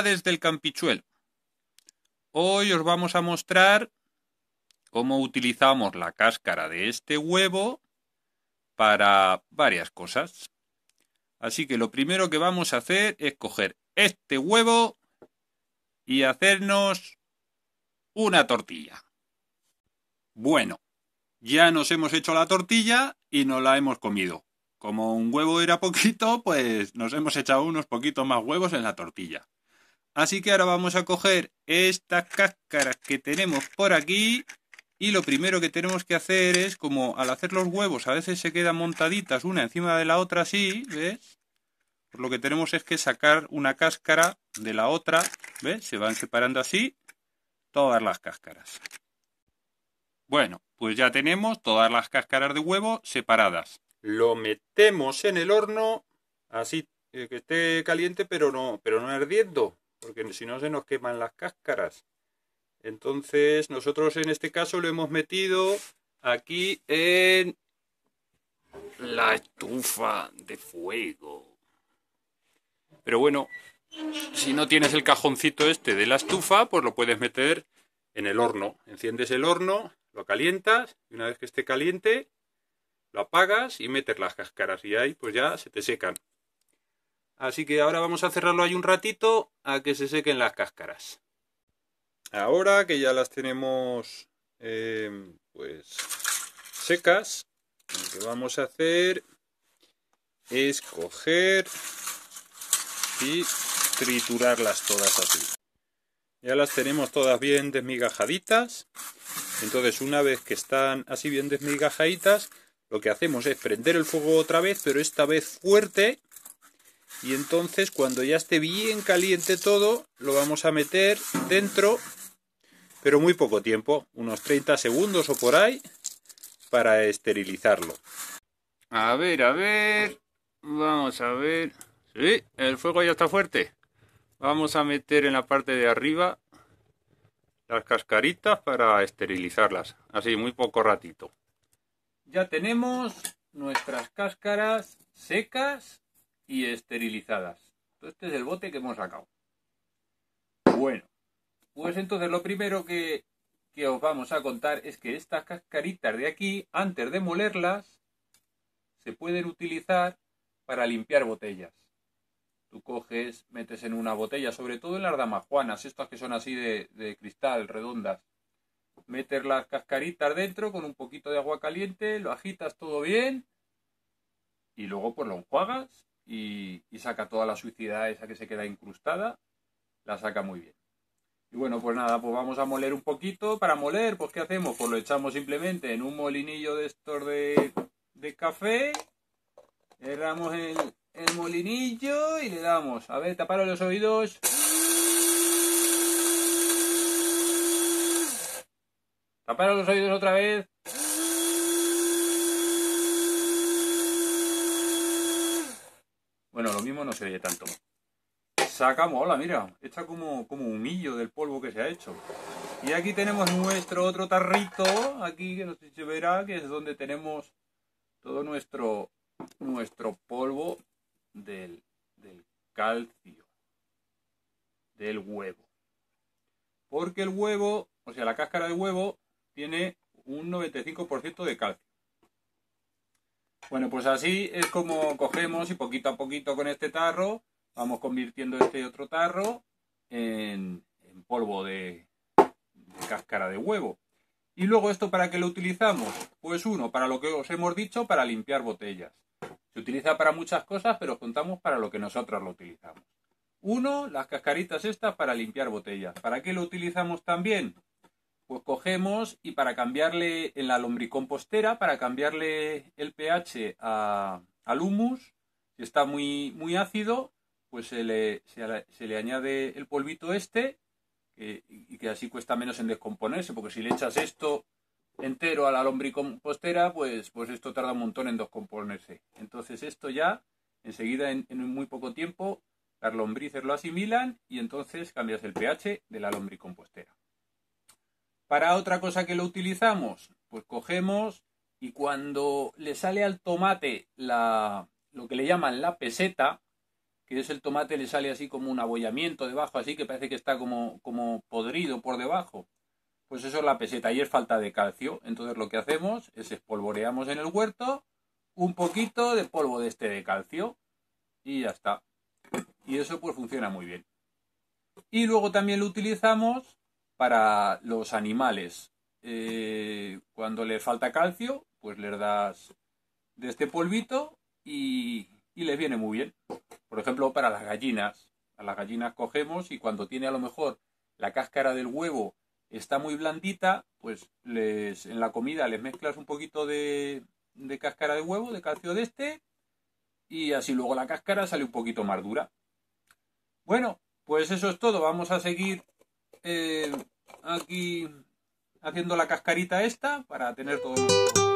desde el campichuelo. Hoy os vamos a mostrar cómo utilizamos la cáscara de este huevo para varias cosas. Así que lo primero que vamos a hacer es coger este huevo y hacernos una tortilla. Bueno, ya nos hemos hecho la tortilla y no la hemos comido. Como un huevo era poquito, pues nos hemos echado unos poquitos más huevos en la tortilla. Así que ahora vamos a coger estas cáscaras que tenemos por aquí y lo primero que tenemos que hacer es, como al hacer los huevos a veces se quedan montaditas una encima de la otra así, ¿ves? Pues lo que tenemos es que sacar una cáscara de la otra, ¿ves? Se van separando así todas las cáscaras. Bueno, pues ya tenemos todas las cáscaras de huevo separadas. Lo metemos en el horno, así eh, que esté caliente pero no, pero no ardiendo porque si no se nos queman las cáscaras. Entonces nosotros en este caso lo hemos metido aquí en la estufa de fuego. Pero bueno, si no tienes el cajoncito este de la estufa, pues lo puedes meter en el horno. Enciendes el horno, lo calientas y una vez que esté caliente, lo apagas y metes las cáscaras y ahí pues ya se te secan. Así que ahora vamos a cerrarlo ahí un ratito a que se sequen las cáscaras. Ahora que ya las tenemos em, pues secas, lo que vamos a hacer es coger y triturarlas todas así. Ya las tenemos todas bien desmigajaditas. Entonces una vez que están así bien desmigajaditas, lo que hacemos es prender el fuego otra vez, pero esta vez fuerte y entonces cuando ya esté bien caliente todo lo vamos a meter dentro pero muy poco tiempo unos 30 segundos o por ahí para esterilizarlo a ver a ver vamos a ver sí el fuego ya está fuerte vamos a meter en la parte de arriba las cascaritas para esterilizarlas así muy poco ratito ya tenemos nuestras cáscaras secas y esterilizadas. este es el bote que hemos sacado. Bueno, pues entonces lo primero que, os vamos a contar es que estas cascaritas de aquí, antes de molerlas, se pueden utilizar para limpiar botellas. Tú coges, metes en una botella, sobre todo en las damajuanas, estas que son así de, cristal, redondas. Meter las cascaritas dentro con un poquito de agua caliente, lo agitas todo bien y luego pues lo enjuagas y, saca toda la suicidad esa que se queda incrustada, la saca muy bien. Y bueno, pues nada, pues vamos a moler un poquito. Para moler, pues ¿qué hacemos? Pues lo echamos simplemente en un molinillo de estos de, café. Erramos el, el molinillo y le damos. A ver, taparos los oídos. Taparos los oídos otra vez. Bueno, lo mismo no se ve tanto. Sacamos, hola, mira, está como, como humillo del polvo que se ha hecho. Y aquí tenemos nuestro otro tarrito, aquí que no sé si verá, que es donde tenemos todo nuestro, nuestro polvo del, del calcio, del huevo. Porque el huevo, o sea, la cáscara de huevo tiene un 95% de calcio. Bueno, pues así es como cogemos y poquito a poquito con este tarro vamos convirtiendo este otro tarro en, polvo de, cáscara de huevo. Y luego esto para qué lo utilizamos? Pues uno, para lo que os hemos dicho, para limpiar botellas. Se utiliza para muchas cosas, pero os contamos para lo que nosotros lo utilizamos. Uno, las cascaritas estas para limpiar botellas. ¿Para qué lo utilizamos también? Pues cogemos y para cambiarle en la lombricompostera, para cambiarle el pH a, al humus, si está muy, muy ácido, pues se le, añade el polvito este y que así cuesta menos en descomponerse, porque si le echas esto entero a la lombricompostera, pues, pues esto tarda un montón en descomponerse. Entonces esto ya, enseguida en, en muy poco tiempo, las lombrices lo asimilan y entonces cambias el pH de la lombricompostera. ¿Para otra cosa que lo utilizamos? Pues cogemos y cuando le sale al tomate lo que le llaman la peseta, que es el tomate, le sale así como un abollamiento debajo, así que parece que está como, como podrido por debajo. Pues eso es la peseta y es falta de calcio. Entonces lo que hacemos es espolvoreamos en el huerto un poquito de polvo de este de calcio y ya está. Y eso pues funciona muy bien. Y luego también lo utilizamos para los animales. Eh, cuando les falta calcio, pues les das de este polvito y, les viene muy bien. Por ejemplo, para las gallinas. A las gallinas cogemos y cuando tiene a lo mejor la cáscara del huevo está muy blandita, pues les, en la comida les mezclas un poquito de, de cáscara de huevo, de calcio de este, y así luego la cáscara sale un poquito más dura. Bueno, pues eso es todo. Vamos a seguir eh, aquí haciendo la cascarita esta para tener todo